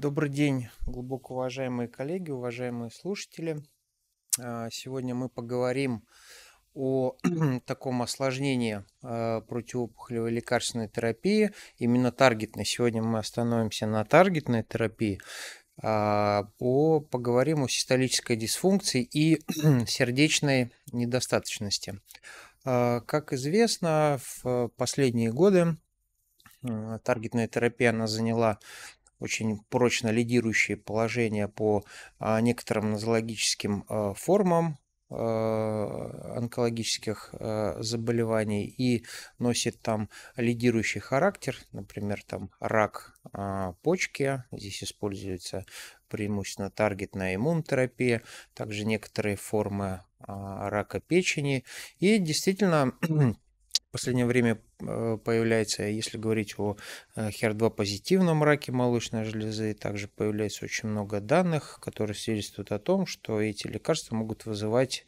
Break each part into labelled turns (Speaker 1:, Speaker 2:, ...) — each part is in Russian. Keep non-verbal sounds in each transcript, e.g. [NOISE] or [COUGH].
Speaker 1: Добрый день, глубоко уважаемые коллеги, уважаемые слушатели. А, сегодня мы поговорим о [CLEARS THROAT] таком осложнении а, противоопухолевой лекарственной терапии, именно таргетной. Сегодня мы остановимся на таргетной терапии. По, а, поговорим о систолической дисфункции и [CLEARS THROAT] сердечной недостаточности. Как известно, в последние годы таргетная терапия она заняла очень прочно лидирующее положение по а, некоторым нозологическим а, формам а, онкологических заболеваний и носит там лидирующий характер, например, там рак почки, здесь используется преимущественно таргетная иммунотерапия, также некоторые формы рака печени и действительно [CLEARS THROAT] в последнее время Э, появляется, если говорить о HER2 э, позитивном раке молочной железы, также появляется очень много данных, которые свидетельствуют о том, что эти лекарства могут вызывать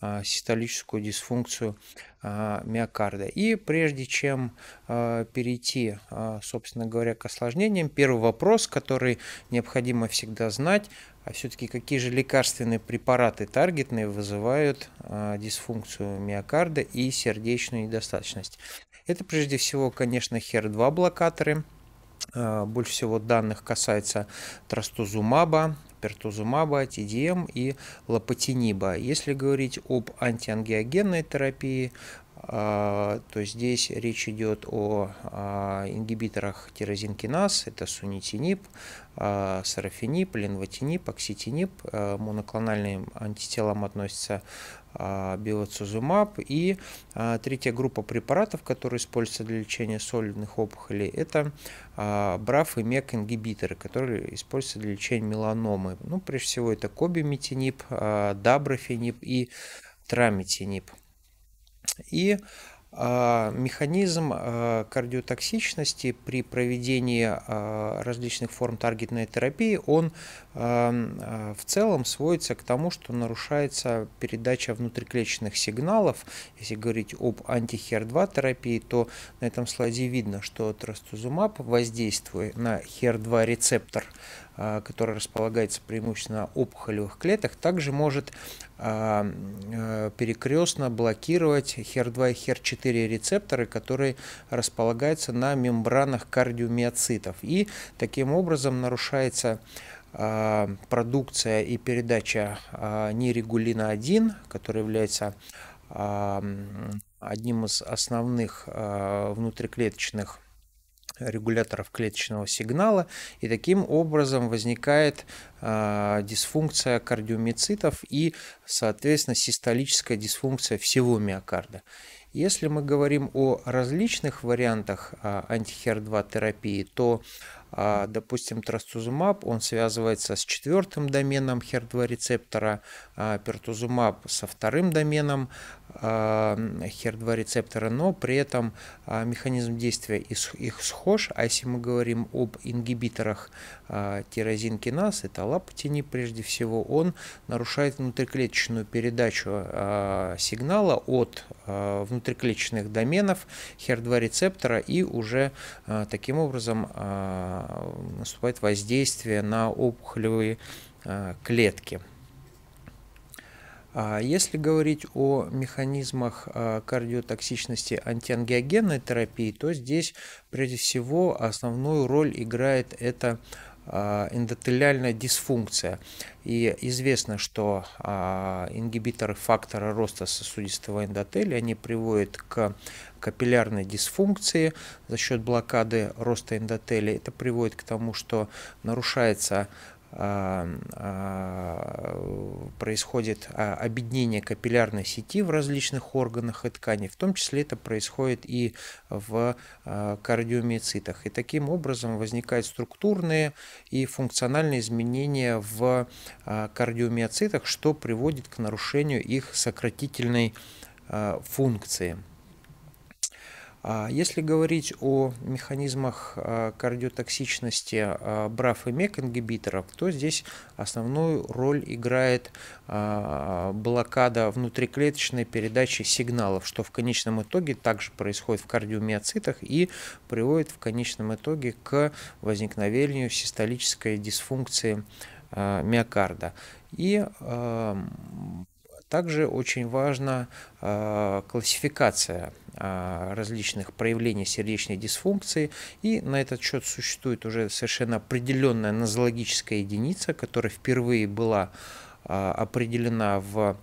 Speaker 1: э, систолическую дисфункцию миокарда. И прежде чем перейти, собственно говоря, к осложнениям, первый вопрос, который необходимо всегда знать, а все-таки какие же лекарственные препараты таргетные вызывают дисфункцию миокарда и сердечную недостаточность? Это прежде всего, конечно, HER2 блокаторы. А, больше всего данных касается трастузумаба, пертузумаба, ТДМ и лопатиниба. Если говорить об антиангиогенной терапии, а, то здесь речь идет о а, ингибиторах тирозинкиназ, это сунитинип, сарафинип, ленвотинип, окситинип. Моноклональным антителам относятся а, белоцизумаб. И а, третья группа препаратов, которые используются для лечения солидных опухолей, это а, браф и мек ингибиторы, которые используются для лечения меланомы. Ну, прежде всего, это кобиметинип, даброфенип и траметинип. И Механизм кардиотоксичности при проведении различных форм таргетной терапии, он Эм, э, в целом сводится к тому, что нарушается передача внутриклеточных сигналов. Если говорить об антихер2 терапии, то на этом слайде видно, что трастузумаб, воздействуя на хер2 рецептор, э, который располагается преимущественно на опухолевых клеток, также может э, перекрестно блокировать хер 2 и хер 4 рецепторы, которые располагаются на мембранах кардиомиоцитов. И таким образом нарушается а, продукция и передача а, нерегулина-1, который является а, одним из основных внутриклеточных регуляторов клеточного сигнала, и таким образом возникает дисфункция кардиомицитов и, соответственно, систолическая дисфункция всего миокарда. Если мы говорим о различных вариантах э, антихер-2 терапии, то а, допустим, трастузумаб, он связывается с четвертым доменом HER2-рецептора, а пертузумаб со вторым доменом а, HER2-рецептора, но при этом а, механизм действия их схож, а если мы говорим об ингибиторах а, тирозинкиназ, это лаптини прежде всего, он нарушает внутриклеточную передачу а, сигнала от а, внутриклеточных доменов HER2-рецептора и уже а, таким образом а, наступает воздействие на опухолевые а, клетки. А если говорить о механизмах а, кардиотоксичности антиангиогенной терапии, то здесь прежде всего основную роль играет это а, эндотелиальная дисфункция. И известно, что а, ингибиторы фактора роста сосудистого эндотелия, они приводят к капиллярной дисфункции за счет блокады роста эндотелия. Это приводит к тому, что нарушается а, а, происходит а, объединение капиллярной сети в различных органах и тканях, в том числе это происходит и в кардиомиоцитах. И таким образом возникают структурные и функциональные изменения в кардиомиоцитах, что приводит к нарушению их сократительной функции. А Если говорить о механизмах а, кардиотоксичности а, БРАФ и МЕК ингибиторов, то здесь основную роль играет а, блокада внутриклеточной передачи сигналов, что в конечном итоге также происходит в кардиомиоцитах и приводит в конечном итоге к возникновению систолической дисфункции миокарда. И также очень важна а, классификация а, различных проявлений сердечной дисфункции. И на этот счет существует уже совершенно определенная нозологическая единица, которая впервые была а, определена в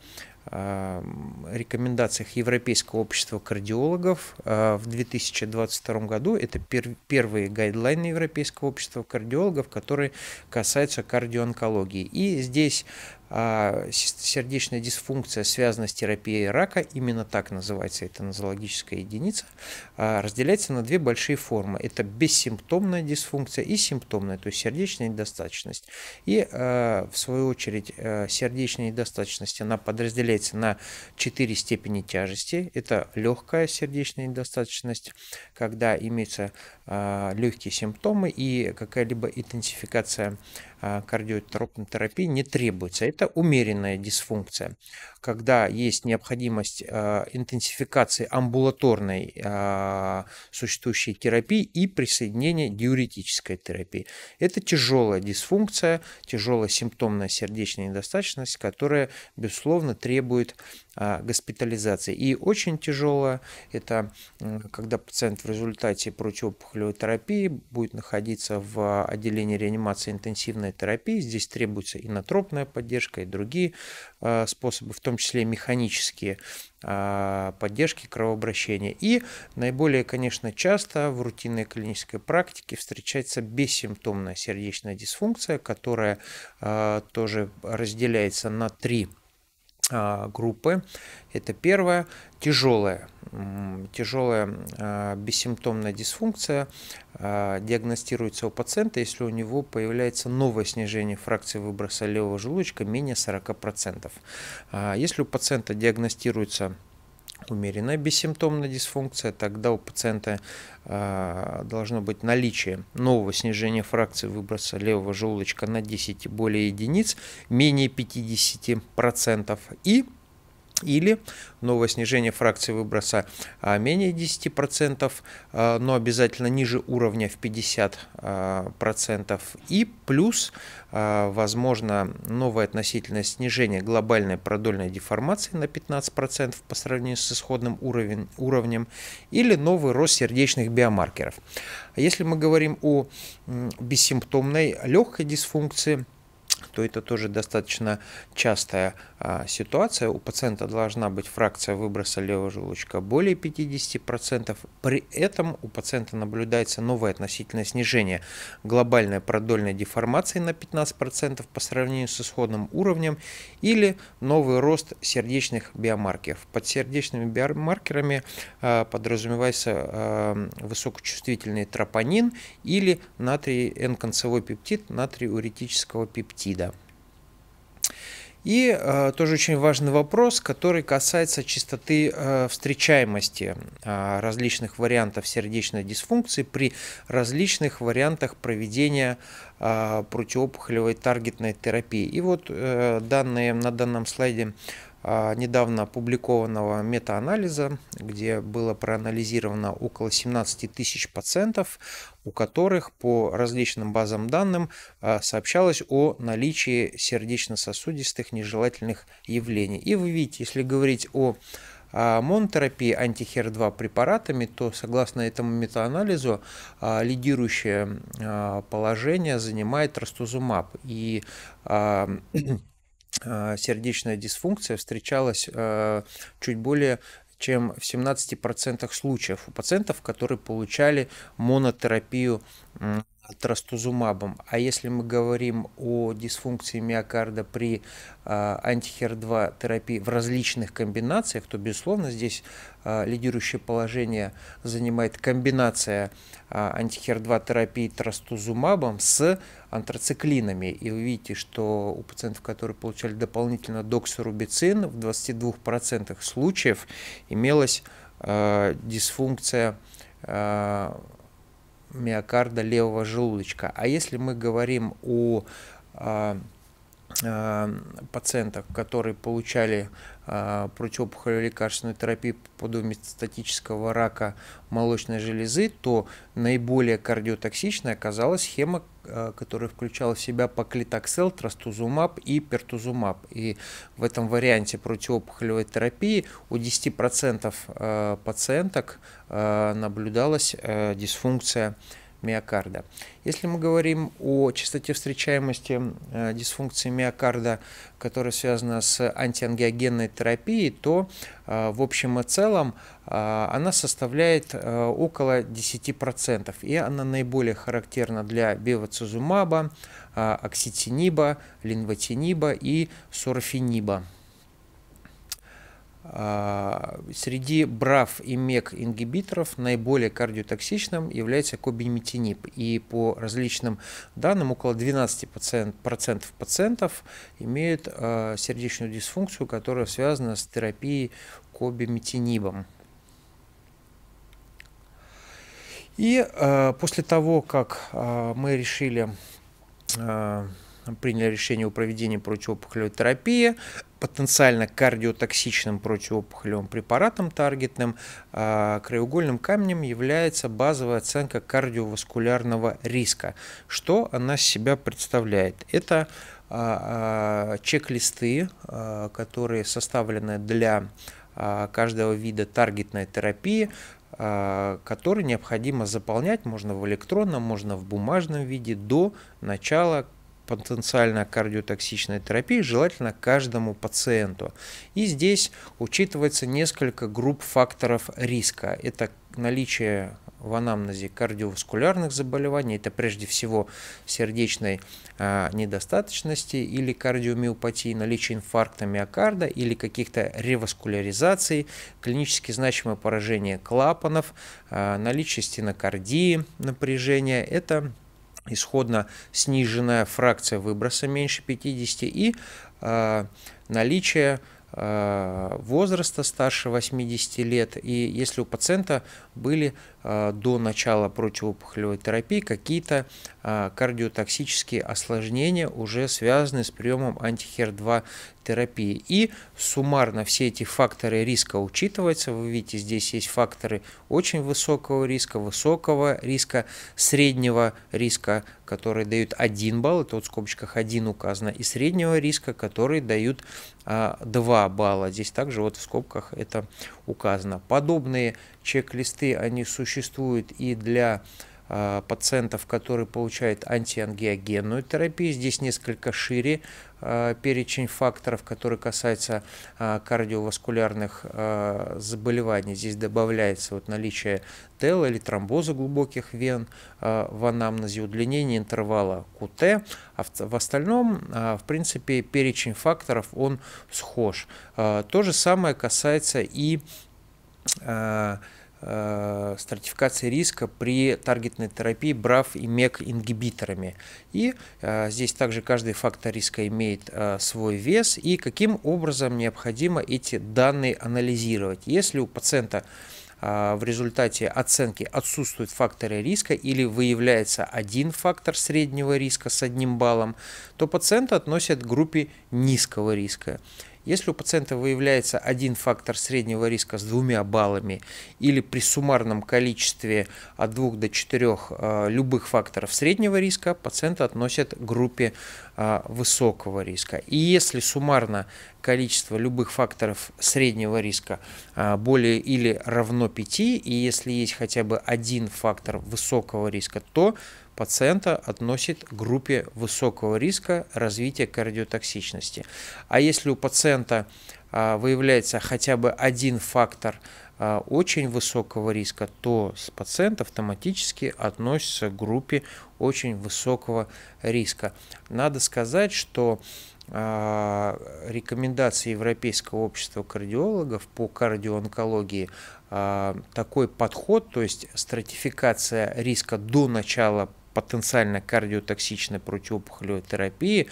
Speaker 1: рекомендациях Европейского общества кардиологов в 2022 году. Это первые гайдлайны Европейского общества кардиологов, которые касаются кардионкологии. И здесь а, сердечная дисфункция связана с терапией рака, именно так называется эта нозологическая единица, а, разделяется на две большие формы. Это бессимптомная дисфункция и симптомная, то есть сердечная недостаточность. И, а, в свою очередь, сердечная недостаточность, она подразделяется на четыре степени тяжести. Это легкая сердечная недостаточность, когда имеются легкие симптомы и какая-либо интенсификация Э, кардиотропной терапии не требуется. Это умеренная дисфункция, когда есть необходимость э, интенсификации амбулаторной э, существующей терапии и присоединения диуретической терапии. Это тяжелая дисфункция, тяжелая симптомная сердечная недостаточность, которая, безусловно, требует а, госпитализации. И очень тяжело это, когда пациент в результате противопухолевой терапии будет находиться в отделении реанимации интенсивной терапии. Здесь требуется инотропная поддержка и другие а, способы, в том числе механические а, поддержки кровообращения. И наиболее, конечно, часто в рутинной клинической практике встречается бессимптомная сердечная дисфункция, которая тоже разделяется на три а, группы. Это первое. Тяжелая, тяжелая бессимптомная дисфункция а, диагностируется у пациента, если у него появляется новое снижение фракции выброса левого желудочка менее 40%. А, если у пациента диагностируется умеренная бессимптомная дисфункция, тогда у пациента а, должно быть наличие нового снижения фракции выброса левого желудочка на 10 более единиц, менее 50% и или новое снижение фракции выброса а, менее 10%, а, но обязательно ниже уровня в 50%. А, И плюс, возможно, новое относительное снижение глобальной продольной деформации на 15% по сравнению с исходным уровнем или новый рост сердечных биомаркеров. Если мы говорим о бессимптомной легкой дисфункции – то это тоже достаточно частая а, ситуация. У пациента должна быть фракция выброса левого желудочка более 50%. При этом у пациента наблюдается новое относительное снижение глобальной продольной деформации на 15% по сравнению с исходным уровнем или новый рост сердечных биомаркеров. Под сердечными биомаркерами а, подразумевается а, высокочувствительный тропонин или натрий N-концевой пептид, натрий уретического пептида пептида. И э, тоже очень важный вопрос, который касается частоты э, встречаемости э, различных вариантов сердечной дисфункции при различных вариантах проведения э, противоопухолевой таргетной терапии. И вот э, данные на данном слайде а, недавно опубликованного метаанализа, где было проанализировано около 17 тысяч пациентов, у которых по различным базам данным а, сообщалось о наличии сердечно-сосудистых нежелательных явлений. И вы видите, если говорить о а, монотерапии антихер-2 препаратами, то согласно этому метаанализу лидирующее положение занимает растузумаб. И а, сердечная дисфункция встречалась а, чуть более чем в 17% случаев у пациентов, которые получали монотерапию трастузумабом. А если мы говорим о дисфункции миокарда при э, а, антихер-2 терапии в различных комбинациях, то, безусловно, здесь а, лидирующее положение занимает комбинация э, а, антихер-2 терапии трастузумабом с антрациклинами. И вы видите, что у пациентов, которые получали дополнительно доксорубицин, в 22% случаев имелась дисфункция миокарда левого желудочка. А если мы говорим о а, а, пациентах, которые получали а, противопухолелекарственную терапию по статического рака молочной железы, то наиболее кардиотоксичной оказалась схема, а, которая включала в себя паклитоксел, трастузумаб и пертузумаб. И в этом варианте противопухолевой терапии у 10% а, пациенток наблюдалась дисфункция миокарда. Если мы говорим о частоте встречаемости э, дисфункции миокарда, которая связана с антиангиогенной терапией, то э, в общем и целом э, она составляет около 10%. И она наиболее характерна для бевацизумаба, окситиниба, линватиниба и сурфиниба. А, среди брав и мек ингибиторов наиболее кардиотоксичным является кобиметинип. И по различным данным около 12% пациентов имеют а, сердечную дисфункцию, которая связана с терапией кобиметинибом. И э, после того, как э, мы решили э, приняли решение о проведении противоопухолевой терапии потенциально кардиотоксичным противоопухолевым препаратом таргетным а, краеугольным камнем является базовая оценка кардиоваскулярного риска. Что она себя представляет? Это а, а, чек-листы, которые составлены для каждого вида таргетной терапии, который необходимо заполнять, можно в электронном, можно в бумажном виде до начала потенциально кардиотоксичной терапии желательно каждому пациенту. И здесь учитывается несколько групп факторов риска. Это наличие в анамнезе кардиоваскулярных заболеваний, это прежде всего сердечной а, недостаточности или кардиомиопатии, наличие инфаркта миокарда или каких-то реваскуляризаций, клинически значимое поражение клапанов, а, наличие стенокардии, напряжения. Это исходно сниженная фракция выброса меньше 50 и э, наличие Э, возраста старше 80 лет, и если у пациента были э, до начала противопухолевой терапии какие-то э, кардиотоксические осложнения, уже связанные с приемом антихер-2 терапии. И суммарно все эти факторы риска учитываются. Вы видите, здесь есть факторы очень высокого риска, высокого риска, среднего риска, которые дают 1 балл, это вот в скобочках 1 указано, и среднего риска, которые дают 2 а, балла. Здесь также вот в скобках это указано. Подобные чек-листы, они существуют и для Э, пациентов, которые получают антиангиогенную терапию. Здесь несколько шире э, перечень факторов, которые касаются э, кардиоваскулярных заболеваний. Здесь добавляется вот наличие тела или тромбоза глубоких вен в анамнезе, удлинение интервала КУТ. А в остальном, в принципе, перечень факторов, он схож. То же самое касается и э, стратификации риска при таргетной терапии БРАФ и МЕК ингибиторами. И э, здесь также каждый фактор риска имеет э, свой вес и каким образом необходимо эти данные анализировать. Если у пациента э, в результате оценки отсутствуют факторы риска или выявляется один фактор среднего риска с одним баллом, то пациента относят к группе низкого риска. Если у пациента выявляется один фактор среднего риска с двумя баллами или при суммарном количестве от двух до четырех э, любых факторов среднего риска, пациента относят к группе э, высокого риска. И если суммарно количество любых факторов среднего риска э, более или равно 5, и если есть хотя бы один фактор высокого риска, то пациента относит к группе высокого риска развития кардиотоксичности. А если у пациента а, выявляется хотя бы один фактор а, очень высокого риска, то пациент автоматически относится к группе очень высокого риска. Надо сказать, что а, рекомендации Европейского общества кардиологов по кардиоонкологии такой подход, то есть стратификация риска до начала потенциально кардиотоксичной противопухолевой терапии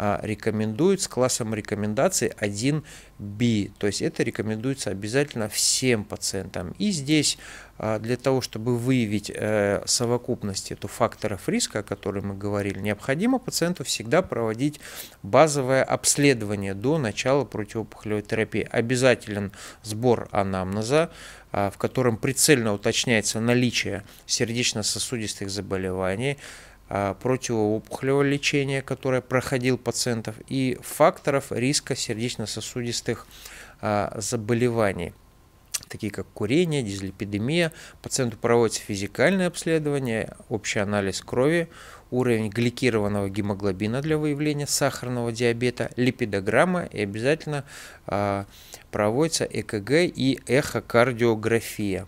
Speaker 1: а, рекомендует с классом рекомендаций 1B. То есть это рекомендуется обязательно всем пациентам. И здесь а, для того, чтобы выявить э, совокупность эту факторов риска, о которой мы говорили, необходимо пациенту всегда проводить базовое обследование до начала противопухолевой терапии. Обязателен сбор анамнеза, а, в котором прицельно уточняется наличие сердечно-сосудистых заболеваний, а, противоопухолевого лечения, которое проходил пациентов, и факторов риска сердечно-сосудистых а, заболеваний такие как курение, дизлепидемия. Пациенту проводится физикальное обследование, общий анализ крови, уровень гликированного гемоглобина для выявления сахарного диабета, липидограмма и обязательно э, проводится ЭКГ и эхокардиография.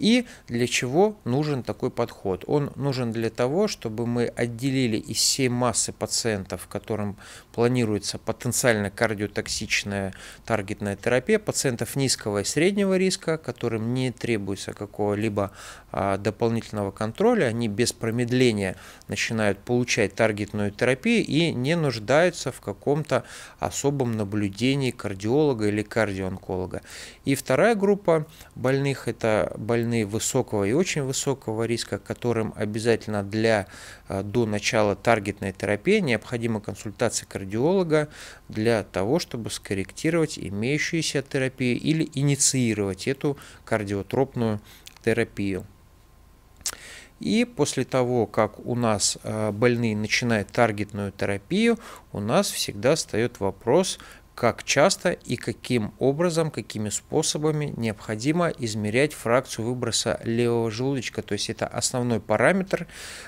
Speaker 1: И для чего нужен такой подход? Он нужен для того, чтобы мы отделили из всей массы пациентов, которым планируется потенциально кардиотоксичная таргетная терапия пациентов низкого и среднего риска, которым не требуется какого-либо а, дополнительного контроля, они без промедления начинают получать таргетную терапию и не нуждаются в каком-то особом наблюдении кардиолога или кардионколога. И вторая группа больных – это больные высокого и очень высокого риска, которым обязательно для а, до начала таргетной терапии необходима консультация кардиолога для того, чтобы скорректировать имеющуюся терапию или инициировать эту кардиотропную терапию. И после того, как у нас э, больные начинают таргетную терапию, у нас всегда встает вопрос, как часто и каким образом, какими способами необходимо измерять фракцию выброса левого желудочка. То есть это основной параметр,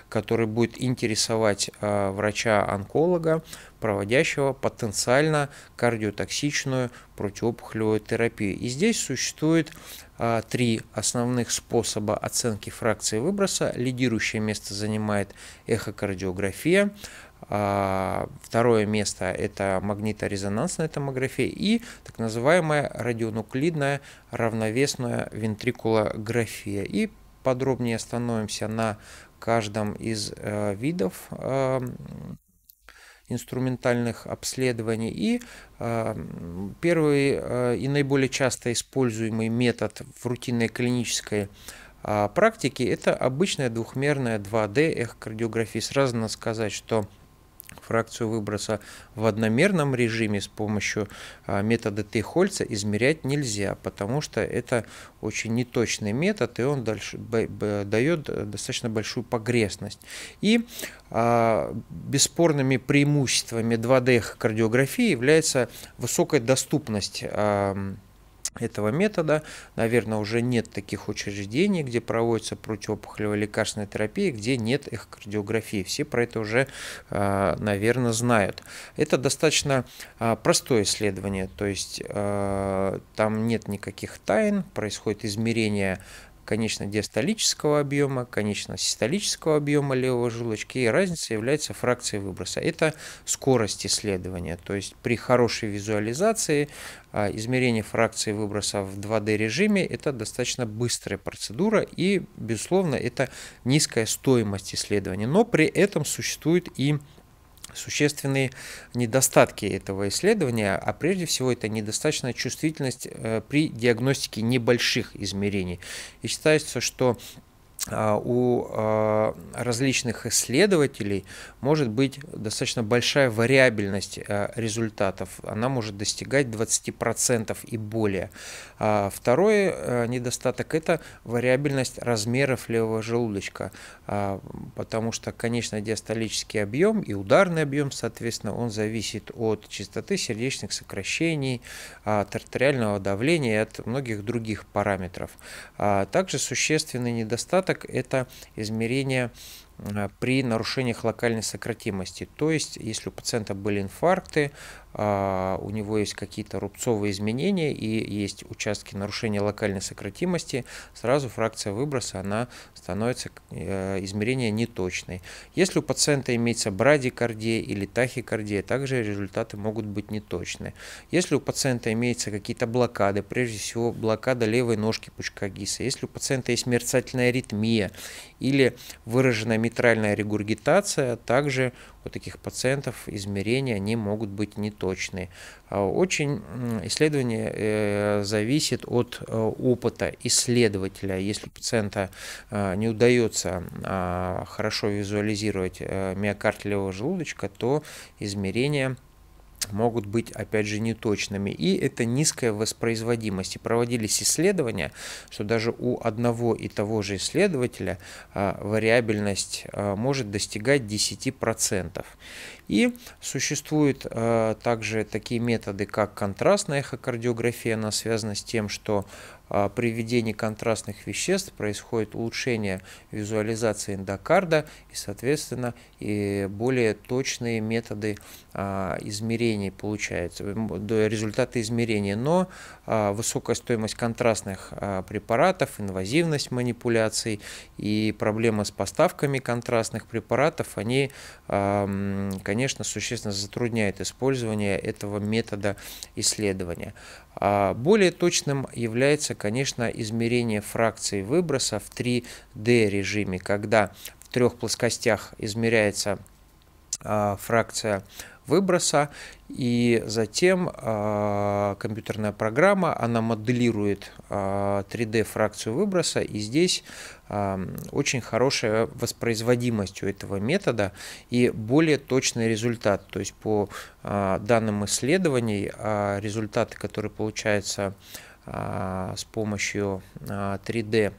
Speaker 1: который будет интересовать э, врача-онколога, проводящего потенциально кардиотоксичную противоопухолевую терапию. И здесь существует а, три основных способа оценки фракции выброса. Лидирующее место занимает эхокардиография, а, второе место – это магниторезонансная томография и так называемая радионуклидная равновесная вентрикулография. И подробнее остановимся на каждом из э, видов э, инструментальных обследований. И э, первый э, и наиболее часто используемый метод в рутинной клинической э, практике – это обычная двухмерная 2D эхокардиография. Сразу надо сказать, что фракцию выброса в одномерном режиме с помощью а, метода Тейхольца измерять нельзя, потому что это очень неточный метод, и он дальше, дает э, достаточно большую погрешность. И а, бесспорными преимуществами 2D-кардиографии является высокая доступность а, этого метода. Наверное, уже нет таких учреждений, где проводится противопухолевая лекарственная терапия, где нет эхокардиографии. Все про это уже, а, наверное, знают. Это достаточно а, простое исследование, то есть а, там нет никаких тайн, происходит измерение конечно-диастолического объема, конечно-систолического объема левого желудочка, и разница является фракцией выброса. Это скорость исследования, то есть при хорошей визуализации а, измерение фракции выброса в 2D режиме – это достаточно быстрая процедура и, безусловно, это низкая стоимость исследования, но при этом существует и существенные недостатки этого исследования, а прежде всего это недостаточная чувствительность э, при диагностике небольших измерений. И считается, что а, у а, различных исследователей может быть достаточно большая вариабельность а, результатов. Она может достигать 20% и более. Второй недостаток – это вариабельность размеров левого желудочка, потому что, конечно, диастолический объем и ударный объем, соответственно, он зависит от частоты сердечных сокращений, от артериального давления и от многих других параметров. Также существенный недостаток остаток – это измерение а, при нарушениях локальной сократимости. То есть, если у пациента были инфаркты, а, у него есть какие-то рубцовые изменения и есть участки нарушения локальной сократимости, сразу фракция выброса, она становится э, измерение неточной. Если у пациента имеется брадикардия или тахикардия, также результаты могут быть неточны. Если у пациента имеются какие-то блокады, прежде всего блокада левой ножки пучка ГИСа, если у пациента есть мерцательная аритмия или выраженная митральная регургитация, также у таких пациентов измерения они могут быть неточны точные. А очень исследование э, зависит от э, опыта исследователя. Если пациента э, не удается а, хорошо визуализировать миокард левого желудочка, то измерение – могут быть, опять же, неточными. И это низкая воспроизводимость. И проводились исследования, что даже у одного и того же исследователя а, вариабельность а, может достигать 10%. И существуют а, также такие методы, как контрастная эхокардиография. Она связана с тем, что а, при введении контрастных веществ происходит улучшение визуализации эндокарда и, соответственно, и более точные методы а, измерений получаются, результаты измерения. Но а, высокая стоимость контрастных препаратов, инвазивность манипуляций и проблемы с поставками контрастных препаратов, они, конечно, существенно затрудняют использование этого метода исследования. А более точным является, конечно, измерение фракции выброса в 3D режиме, когда в трех плоскостях измеряется а, фракция выброса, и затем э, компьютерная программа, она моделирует а, э, 3D-фракцию выброса, и здесь э, очень хорошая воспроизводимость у этого метода и более точный результат. То есть по э, данным исследований, э, результаты, которые получаются э, с помощью э, 3D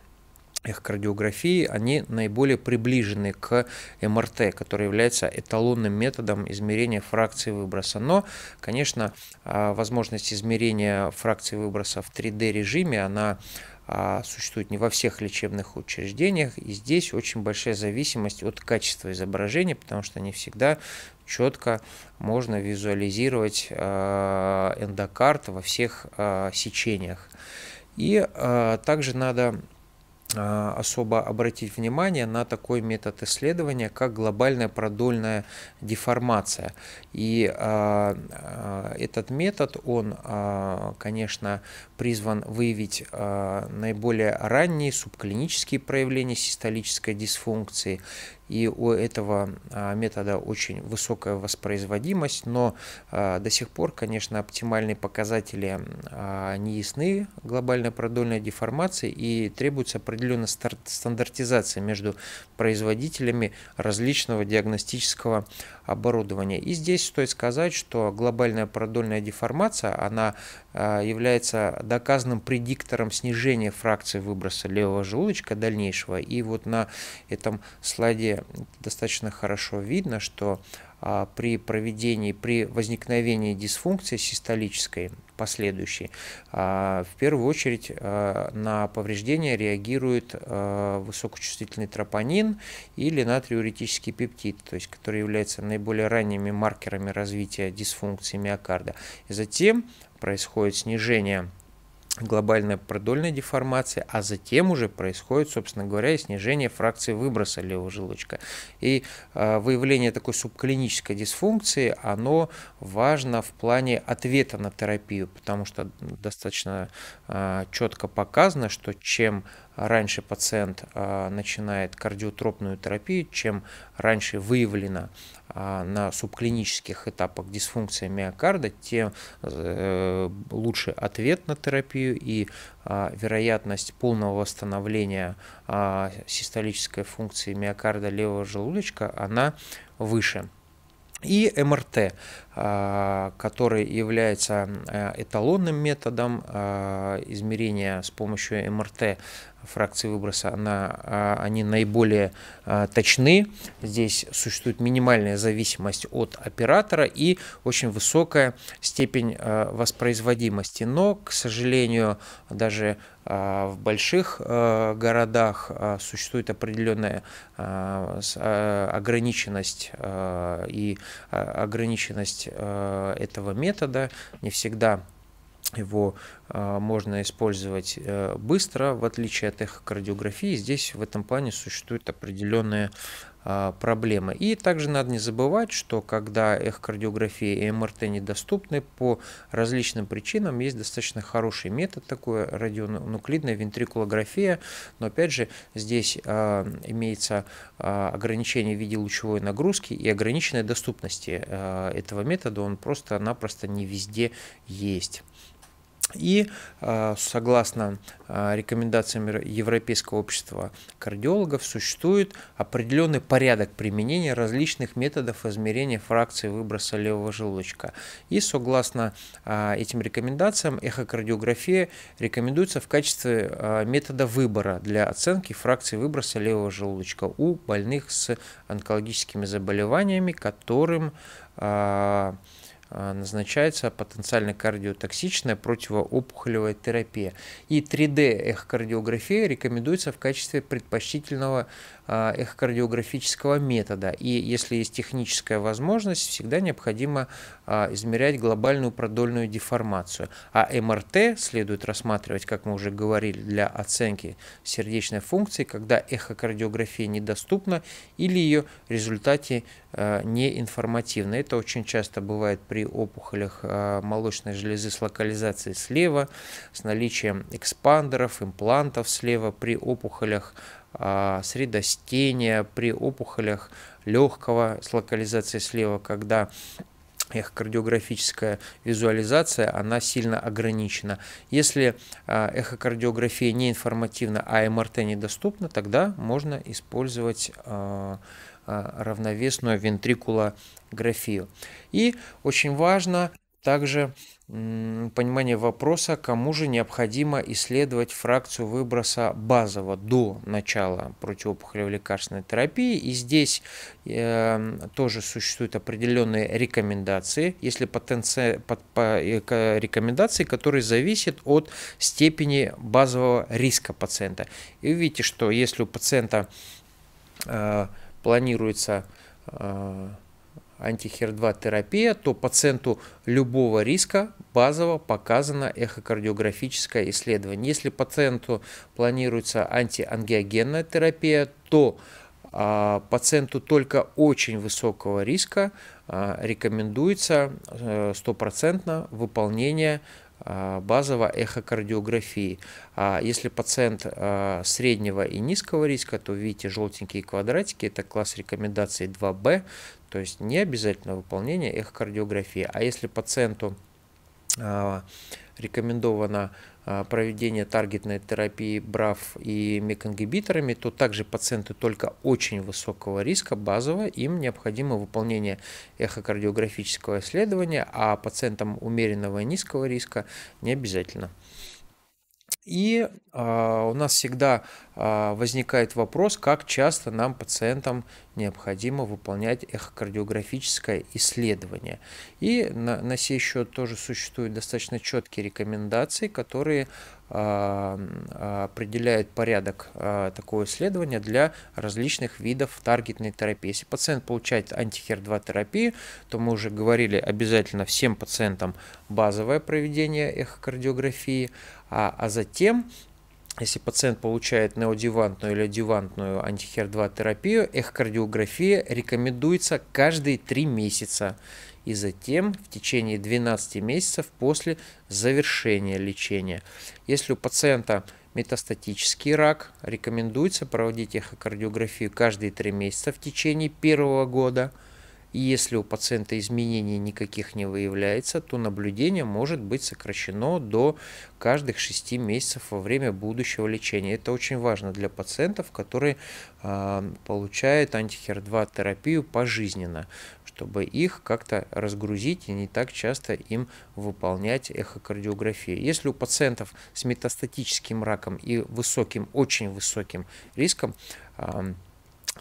Speaker 1: эхокардиографии, они наиболее приближены к МРТ, который является эталонным методом измерения фракции выброса. Но, конечно, а, возможность измерения фракции выброса в 3D-режиме, она а, существует не во всех лечебных учреждениях, и здесь очень большая зависимость от качества изображения, потому что не всегда четко можно визуализировать а, эндокард во всех сечениях. И также надо а, особо обратить внимание на такой метод исследования, как глобальная продольная деформация. И а, а, этот метод, он, конечно, призван выявить наиболее ранние субклинические проявления систолической дисфункции, и у этого а, метода очень высокая воспроизводимость, но а, до сих пор, конечно, оптимальные показатели а, не ясны глобальной продольной деформации и требуется определенная стандартизация между производителями различного диагностического оборудования. И здесь стоит сказать, что глобальная продольная деформация, она является доказанным предиктором снижения фракции выброса левого желудочка дальнейшего. И вот на этом слайде достаточно хорошо видно, что а, при проведении, при возникновении дисфункции систолической, последующей, а, в первую очередь а, на повреждение реагирует высокочувствительный тропонин или натриуретический пептид, то есть который является наиболее ранними маркерами развития дисфункции миокарда. И затем происходит снижение глобальная продольная деформация, а затем уже происходит, собственно говоря, и снижение фракции выброса левого желудочка. И э, выявление такой субклинической дисфункции, оно важно в плане ответа на терапию, потому что достаточно э, четко показано, что чем раньше пациент а, начинает кардиотропную терапию, чем раньше выявлено а, на субклинических этапах дисфункция миокарда, тем э, лучше ответ на терапию и а, вероятность полного восстановления систолической функции миокарда левого желудочка, она выше. И МРТ. А, который является э, эталонным методом а, измерения с помощью МРТ фракции выброса, она, а, они наиболее точны. Здесь существует минимальная зависимость от оператора и очень высокая степень воспроизводимости. Но, к сожалению, даже в больших городах существует определенная ограниченность и ограниченность сложность э, этого метода, не всегда его э, можно использовать э, быстро, в отличие от эхокардиографии. Здесь в этом плане существует определенные а, проблемы. И также надо не забывать, что когда эхокардиография и МРТ недоступны по различным причинам, есть достаточно хороший метод такой, радионуклидная вентрикулография, но опять же здесь э, имеется э, ограничение в виде лучевой нагрузки и ограниченной доступности э, этого метода, он просто-напросто не везде есть. И а, согласно а, рекомендациям Европейского общества кардиологов существует определенный порядок применения различных методов измерения фракции выброса левого желудочка. И согласно а, этим рекомендациям эхокардиография рекомендуется в качестве метода выбора для оценки фракции выброса левого желудочка у больных с онкологическими заболеваниями, которым а, назначается потенциально кардиотоксичная противоопухолевая терапия. И 3D-эхокардиография рекомендуется в качестве предпочтительного а, эхокардиографического метода. И если есть техническая возможность, всегда необходимо а, измерять глобальную продольную деформацию. А МРТ следует рассматривать, как мы уже говорили, для оценки сердечной функции, когда эхокардиография недоступна или ее результате а, неинформативны. Это очень часто бывает при опухолях молочной железы с локализацией слева, с наличием экспандеров, имплантов слева, при опухолях а, средостения, при опухолях легкого с локализацией слева, когда эхокардиографическая визуализация, она сильно ограничена. Если а, эхокардиография не информативна, а МРТ недоступна, тогда можно использовать а, равновесную вентрикулографию. И очень важно также понимание вопроса, кому же необходимо исследовать фракцию выброса базового до начала противоопухолевой лекарственной терапии. И здесь э, тоже существуют определенные рекомендации, если потенци... под... по... Э, рекомендации, которые зависят от степени базового риска пациента. И вы видите, что если у пациента э, планируется э, антихер-2 терапия, то пациенту любого риска базово показано эхокардиографическое исследование. Если пациенту планируется антиангиогенная терапия, то а, пациенту только очень высокого риска а, рекомендуется э, стопроцентно выполнение а, базово эхокардиографии. А если пациент а, среднего и низкого риска, то видите желтенькие квадратики, это класс рекомендаций 2Б, то есть не обязательно выполнение эхокардиографии. А если пациенту а, рекомендовано а, проведение таргетной терапии БРАВ и МЕК-ингибиторами, то также пациенты только очень высокого риска, базово, им необходимо выполнение эхокардиографического исследования, а пациентам умеренного и низкого риска не обязательно. И э, у нас всегда э, возникает вопрос, как часто нам, пациентам, необходимо выполнять эхокардиографическое исследование. И на, на сей счет тоже существуют достаточно четкие рекомендации, которые определяет порядок а, такого исследования для различных видов таргетной терапии. Если пациент получает антихер-2 терапию, то мы уже говорили обязательно всем пациентам базовое проведение эхокардиографии, а, а затем если пациент получает неодивантную или адювантную антихер-2 терапию, эхокардиография рекомендуется каждые 3 месяца и затем в течение 12 месяцев после завершения лечения. Если у пациента метастатический рак, рекомендуется проводить эхокардиографию каждые 3 месяца в течение первого года – и если у пациента изменений никаких не выявляется, то наблюдение может быть сокращено до каждых 6 месяцев во время будущего лечения. Это очень важно для пациентов, которые э, получают антихер-2 терапию пожизненно, чтобы их как-то разгрузить и не так часто им выполнять эхокардиографию. Если у пациентов с метастатическим раком и высоким, очень высоким риском, э,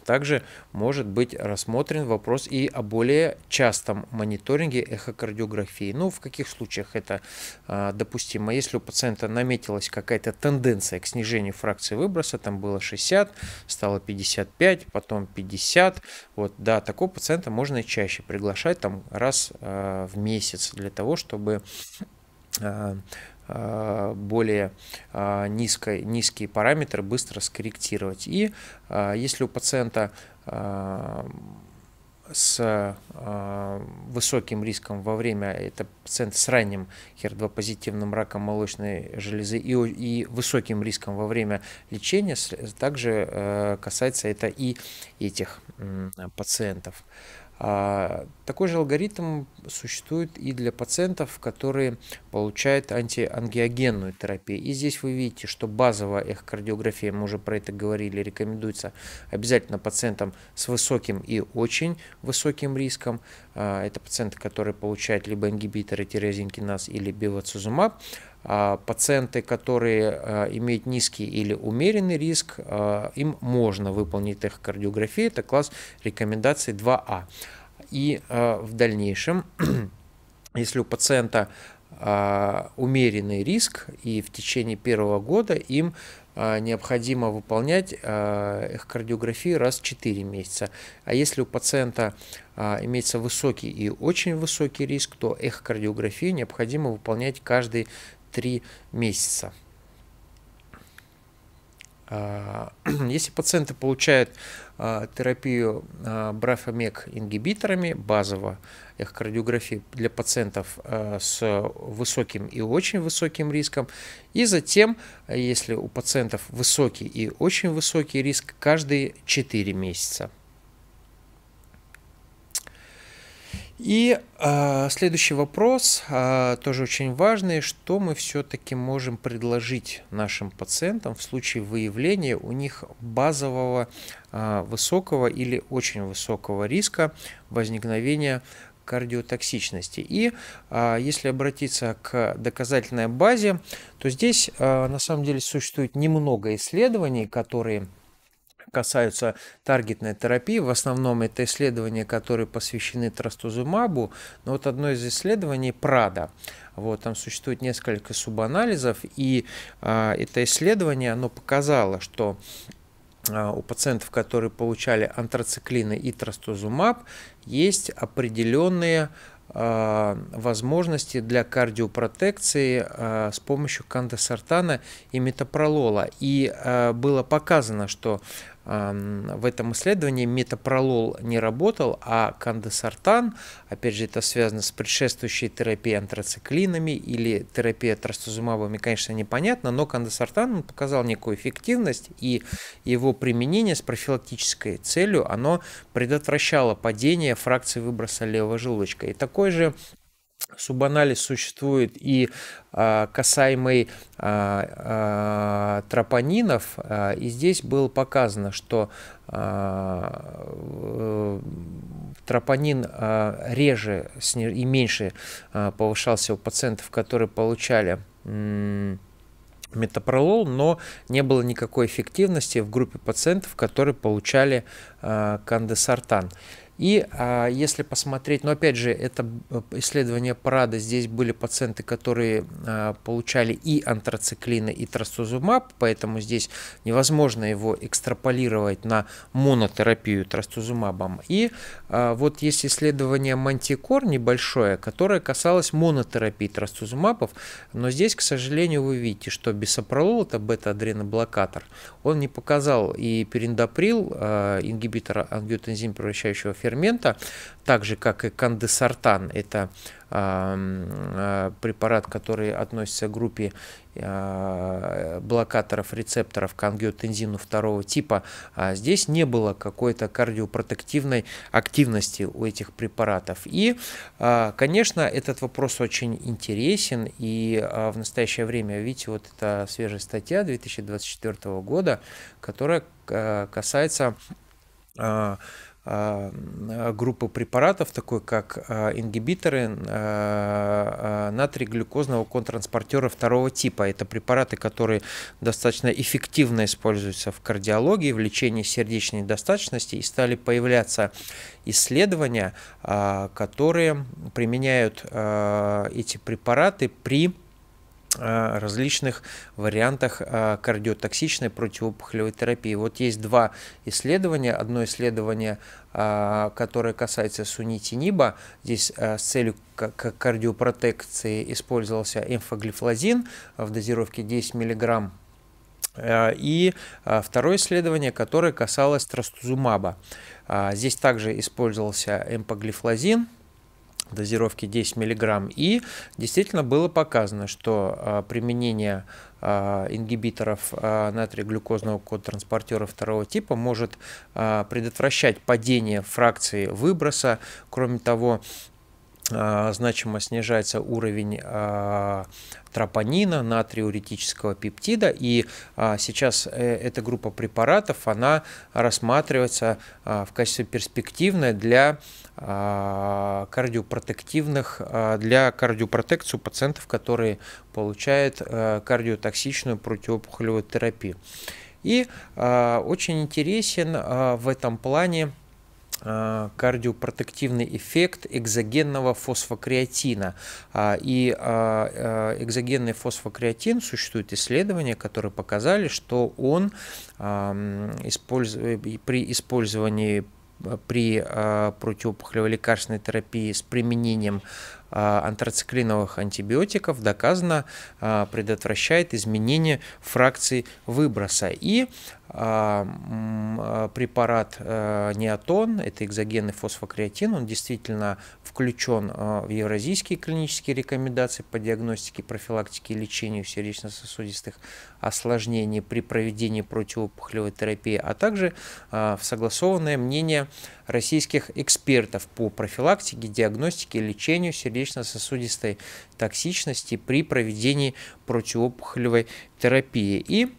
Speaker 1: также может быть рассмотрен вопрос и о более частом мониторинге эхокардиографии. Ну, в каких случаях это а, допустимо? Если у пациента наметилась какая-то тенденция к снижению фракции выброса, там было 60, стало 55, потом 50, вот, да, такого пациента можно и чаще приглашать там раз а, в месяц для того, чтобы а, Э, более э, низкой, низкие параметры быстро скорректировать. И э, если у пациента с высоким риском во время, это пациент с ранним хер 2 позитивным раком молочной железы и, и высоким риском во время лечения, также касается это и этих пациентов. А, такой же алгоритм существует и для пациентов, которые получают антиангиогенную терапию. И здесь вы видите, что базовая эхокардиография, мы уже про это говорили, рекомендуется обязательно пациентам с высоким и очень высоким риском. А, это пациенты, которые получают либо ингибиторы тирезинкиназ или бевацизумаб. А пациенты, которые а, имеют низкий или умеренный риск, им можно выполнить их тахокардиографию. Это класс рекомендаций 2А. И в дальнейшем, [CLEARS THROAT] если у пациента умеренный риск, и в течение первого года им а, необходимо выполнять а, эхокардиографию раз в 4 месяца. А если у пациента а, имеется высокий и очень высокий риск, то эхокардиографию необходимо выполнять каждые 3 месяца. [CLEARS THROAT] Если пациенты получают а, терапию а, брафамек ингибиторами базово эхокардиографии для пациентов а, с высоким и очень высоким риском. И затем, если у пациентов высокий и очень высокий риск, каждые 4 месяца. И э, следующий вопрос, э, тоже очень важный, что мы все-таки можем предложить нашим пациентам в случае выявления у них базового э, высокого или очень высокого риска возникновения кардиотоксичности. И а, если обратиться к доказательной базе, то здесь а, на самом деле существует немного исследований, которые касаются таргетной терапии. В основном это исследования, которые посвящены трастузумабу. Но вот одно из исследований Прада. Вот, там существует несколько субанализов, и э, это исследование оно показало, что а, у пациентов, которые получали антрациклины и трастузумаб, есть определенные а, возможности для кардиопротекции с помощью кандесартана и метапролола. И было показано, что в этом исследовании метапролол не работал, а кандесартан, опять же, это связано с предшествующей терапией антрациклинами или терапией трастузумабами, конечно, непонятно, но кандесартан показал некую эффективность, и его применение с профилактической целью, оно предотвращало падение фракции выброса левого желудочка. И такой же Субанализ существует и а, касаемый а, а, тропонинов, и здесь было показано, что тропонин реже и меньше повышался у пациентов, которые получали метапролол, но не было никакой эффективности в группе пациентов, которые получали кандесартан. И а, если посмотреть, но ну, опять же, это э, исследование Парада, здесь были пациенты, которые а, получали и антрациклины, и трастузумаб, поэтому здесь невозможно его экстраполировать на монотерапию трастузумабом. И а, вот есть исследование Мантикор небольшое, которое касалось монотерапии трастузумабов, но здесь, к сожалению, вы видите, что бисопролол, это бета-адреноблокатор, он не показал и периндоприл, а, ингибитор ангиотензин, превращающего фермента фермента, так же как и кандесартан, это а, а, препарат, который относится к группе а, блокаторов рецепторов к ангиотензину второго типа, здесь не было какой-то кардиопротективной активности у этих препаратов. И, конечно, этот вопрос очень интересен, и в настоящее время, видите, вот эта свежая статья 2024 года, которая касается а, группы препаратов, такой как а, ингибиторы а, натрий-глюкозного контранспортера второго типа. Это препараты, которые достаточно эффективно используются в кардиологии, в лечении сердечной недостаточности, и стали появляться исследования, которые применяют эти препараты при Э, различных вариантах э, кардиотоксичной противоопухолевой терапии. Вот есть два исследования. Одно исследование, э, которое касается сунитиниба, здесь с целью кардиопротекции использовался эмфоглифлозин в дозировке 10 мг и второе исследование, которое касалось трастузумаба. Здесь также использовался эмпоглифлозин, дозировки 10 мг. И действительно было показано, что а, применение а, ингибиторов а, натрий-глюкозного кодотранспортера второго типа может предотвращать падение фракции выброса. Кроме того, Э, значимо снижается уровень э, тропонина, натриуретического пептида, и э, сейчас эта группа препаратов, она рассматривается в качестве перспективной для кардиопротективных, для кардиопротекции у пациентов, которые получают кардиотоксичную противоопухолевую терапию. И очень интересен в этом плане Э, кардиопротективный эффект экзогенного фосфокреатина. А, и а, э, экзогенный фосфокреатин, существуют исследования, которые показали, что он а, э, при использовании при противопухолевой терапии с применением антрациклиновых антибиотиков доказано предотвращает изменение фракции выброса. И а, а, препарат э, неотон, это экзогенный фосфокреатин, он действительно включен э, в евразийские клинические рекомендации по диагностике, профилактике и лечению сердечно-сосудистых осложнений при проведении противоопухолевой терапии, а также э, в согласованное мнение российских экспертов по профилактике, диагностике и лечению сердечно-сосудистой токсичности при проведении противоопухолевой терапии. И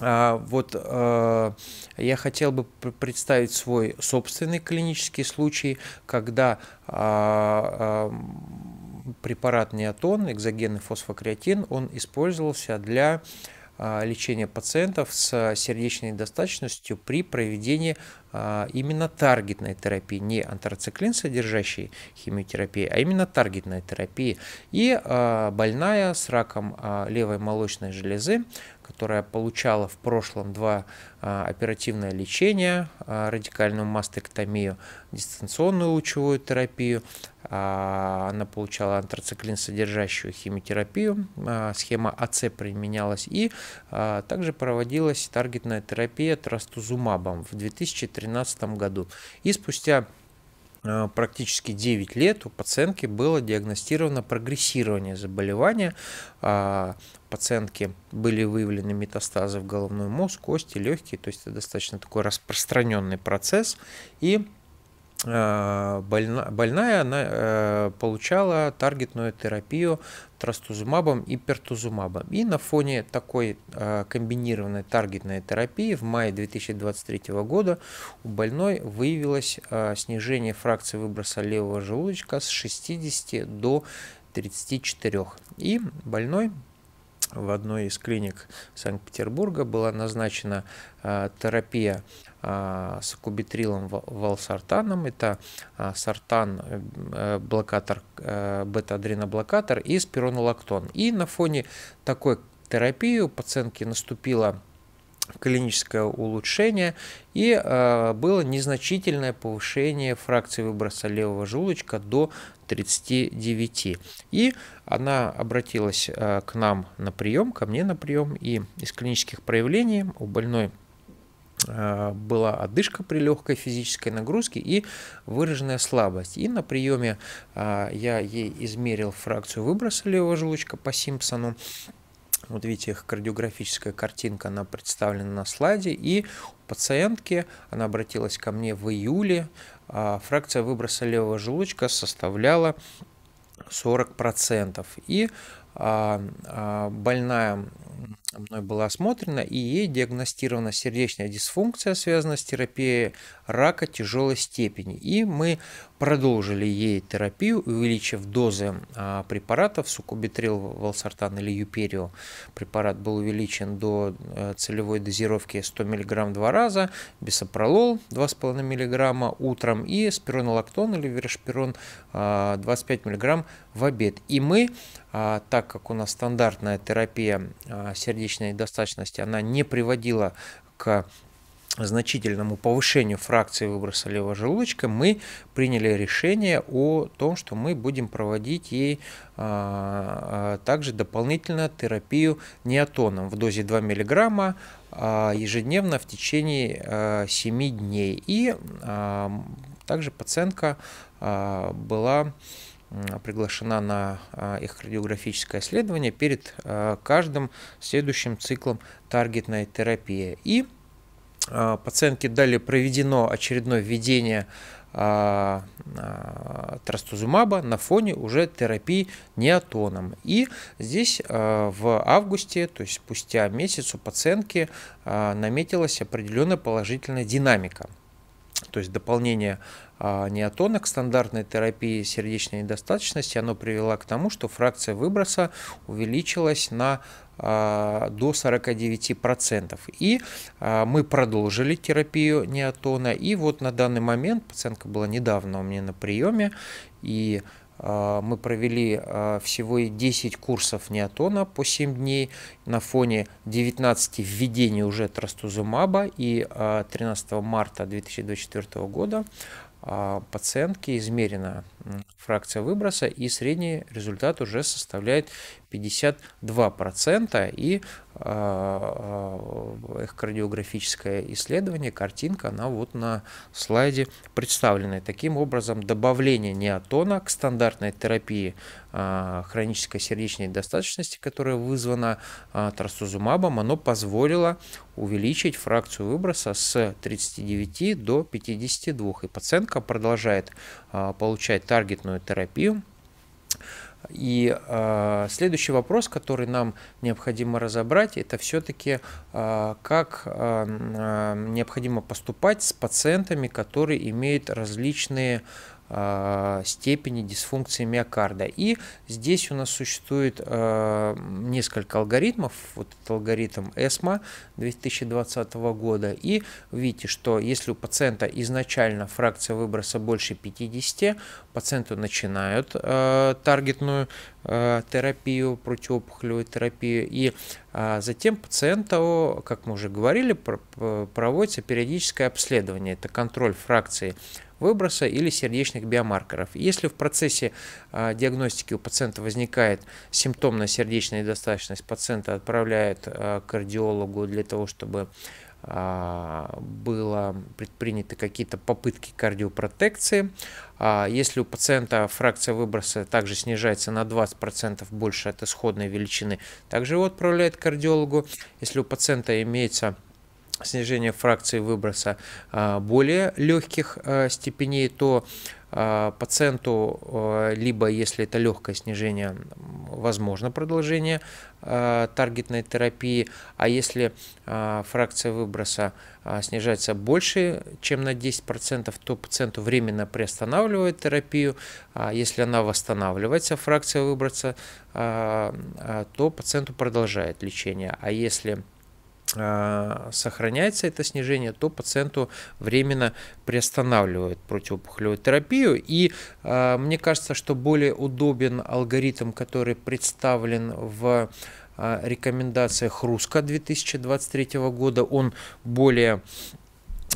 Speaker 1: а вот э, я хотел бы представить свой собственный клинический случай, когда а, а, препарат неотон, экзогенный фосфокреатин, он использовался для а, лечения пациентов с сердечной недостаточностью при проведении именно таргетной терапии, не антрациклин, содержащей химиотерапии, а именно таргетной терапии. И больная с раком левой молочной железы которая получала в прошлом два а, оперативное лечение, а, радикальную мастектомию, дистанционную лучевую терапию. А, она получала антрациклин, содержащую химиотерапию. Схема АЦ применялась и также проводилась таргетная терапия трастузумабом в 2013 году. И спустя практически 9 лет у пациентки было диагностировано прогрессирование заболевания. Пациентке были выявлены метастазы в головной мозг, кости, легкие, то есть это достаточно такой распространенный процесс. И э, больна, больная она э, получала таргетную терапию трастузумабом и пертузумабом. И на фоне такой э, комбинированной таргетной терапии в мае 2023 года у больной выявилось снижение фракции выброса левого желудочка с 60 до 34. И больной в одной из клиник Санкт-Петербурга была назначена а, терапия а, с кубитрилом валсартаном. Это а, сартан, э, блокатор, э, бета-адреноблокатор и спиронолактон. И на фоне такой терапии у пациентки наступила клиническое улучшение и э, было незначительное повышение фракции выброса левого желудочка до 39. И она обратилась э, к нам на прием, ко мне на прием, и из клинических проявлений у больной а, была одышка при легкой физической нагрузке и выраженная слабость. И на приеме я ей измерил фракцию выброса левого желудочка по Симпсону. Вот видите, их кардиографическая картинка, она представлена на слайде. И у пациентки, она обратилась ко мне в июле, а фракция выброса левого желудочка составляла 40%. И а, а, больная мной была осмотрена, и ей диагностирована сердечная дисфункция, связанная с терапией рака тяжелой степени. И мы продолжили ей терапию, увеличив дозы а, препаратов сукубитрил, валсартан или юперио. Препарат был увеличен до э, целевой дозировки 100 мг два раза, бисопролол 2,5 мг утром и спиронолактон или вершпирон 25 мг в обед. И мы, а, так как у нас стандартная терапия а, сердечной сердечной достаточности, она не приводила к значительному повышению фракции выброса левого желудочка, мы приняли решение о том, что мы будем проводить ей а, а, также дополнительно терапию неотоном в дозе 2 мг а, ежедневно в течение 7 дней. И также пациентка была приглашена на а, их радиографическое исследование перед а, каждым следующим циклом таргетной терапии. И а, пациентке далее проведено очередное введение трастузумаба на фоне уже терапии неотоном. И здесь в августе, то есть спустя месяц у пациентки наметилась определенная положительная динамика – то есть дополнение а, неотона к стандартной терапии сердечной недостаточности, оно привело к тому, что фракция выброса увеличилась на а, до 49%. И а, мы продолжили терапию неотона. И вот на данный момент, пациентка была недавно у меня на приеме, и а, мы провели а, всего и 10 курсов неотона по 7 дней на фоне 19 введений уже трастузумаба и 13 а, марта 2024 года пациентке измерено фракция выброса, и средний результат уже составляет 52%, и эхокардиографическое а, а, исследование, картинка, она вот на слайде представлена. таким образом, добавление неотона к стандартной терапии а, хронической сердечной недостаточности, которая вызвана трастузумабом, оно позволило увеличить фракцию выброса с 39 до 52. И пациентка продолжает получать таргетную терапию. И э, следующий вопрос, который нам необходимо разобрать, это все-таки э, а, как э, необходимо поступать с пациентами, которые имеют различные э, а, степени дисфункции миокарда. И здесь у нас существует а, несколько алгоритмов. Вот этот алгоритм ESMA 2020 года. И видите, что если у пациента изначально фракция выброса больше 50, пациенту начинают а, таргетную терапию, противоопухолевую терапию. И а затем пациенту, как мы уже говорили, проводится периодическое обследование. Это контроль фракции выброса или сердечных биомаркеров. Если в процессе а, диагностики у пациента возникает симптомная сердечная недостаточность, пациента отправляют а, к кардиологу для того, чтобы а, было предприняты какие-то попытки кардиопротекции. Если у пациента фракция выброса также снижается на 20% больше от исходной величины, также его отправляют к кардиологу. Если у пациента имеется снижение фракции выброса а, более легких а, степеней, то а, пациенту, либо если это легкое снижение, возможно продолжение таргетной терапии, а если фракция выброса снижается больше, чем на 10%, то пациенту временно приостанавливают терапию, а если она восстанавливается, фракция выброса, то пациенту продолжает лечение, а если а, сохраняется это снижение, то пациенту временно приостанавливают противоопухолевую терапию. И э, мне кажется, что более удобен алгоритм, который представлен в э, рекомендациях РУСКО 2023 года. Он более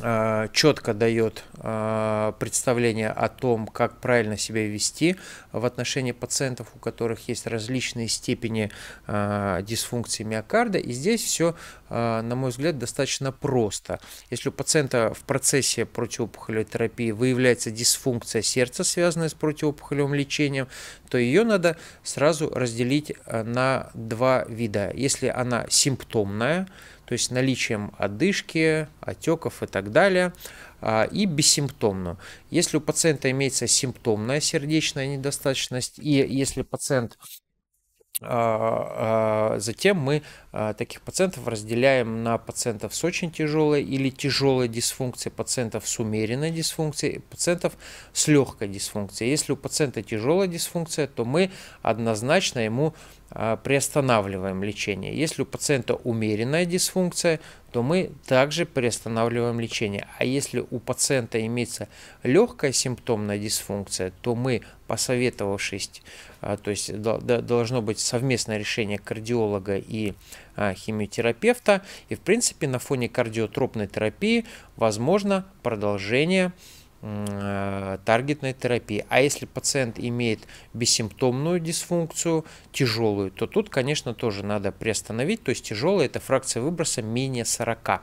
Speaker 1: Э, четко дает э, представление о том, как правильно себя вести в отношении пациентов, у которых есть различные степени э, дисфункции миокарда. И здесь все, на мой взгляд, достаточно просто. Если у пациента в процессе противоопухолевой терапии выявляется дисфункция сердца, связанная с противоопухолевым лечением, то ее надо сразу разделить на два вида. Если она симптомная, то есть наличием одышки, отеков и так далее, а, и бессимптомную. Если у пациента имеется симптомная сердечная недостаточность, и если пациент а, а, Затем мы таких пациентов разделяем на пациентов с очень тяжелой или тяжелой дисфункцией, пациентов с умеренной дисфункцией, пациентов с легкой дисфункцией. Если у пациента тяжелая дисфункция, то мы однозначно ему а, приостанавливаем лечение. Если у пациента умеренная дисфункция, то мы также приостанавливаем лечение. А если у пациента имеется легкая симптомная дисфункция, то мы, посоветовавшись, а, то есть должно быть совместное решение кардиолога и а, химиотерапевта, и в принципе на фоне кардиотропной терапии возможно продолжение Э, таргетной терапии. А если пациент имеет бессимптомную дисфункцию, тяжелую, то тут, конечно, тоже надо приостановить. То есть тяжелая – это фракция выброса менее 40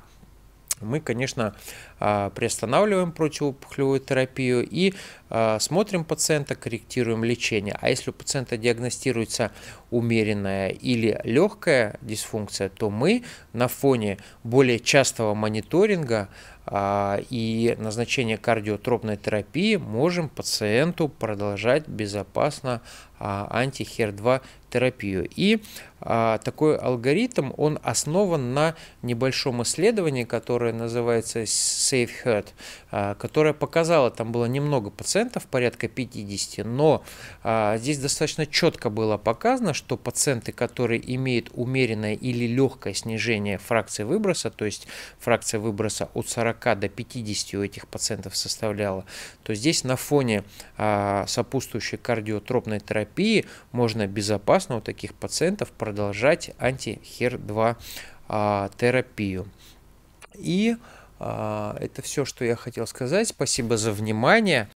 Speaker 1: мы, конечно, а, приостанавливаем противопухлевую терапию и а, смотрим пациента, корректируем лечение. А если у пациента диагностируется умеренная или легкая дисфункция, то мы на фоне более частого мониторинга а, и назначение кардиотропной терапии можем пациенту продолжать безопасно а, антихер-2 терапию. И а, такой алгоритм, он основан на небольшом исследовании, которое называется Safe Heart, а, которое показало, там было немного пациентов, порядка 50, но а, здесь достаточно четко было показано, что пациенты, которые имеют умеренное или легкое снижение фракции выброса, то есть фракция выброса от 40 до 50 у этих пациентов составляла, то здесь на фоне а, сопутствующей кардиотропной терапии можно безопасно безопасно у таких пациентов продолжать антихер-2 а, терапию. И а, это все, что я хотел сказать. Спасибо за внимание.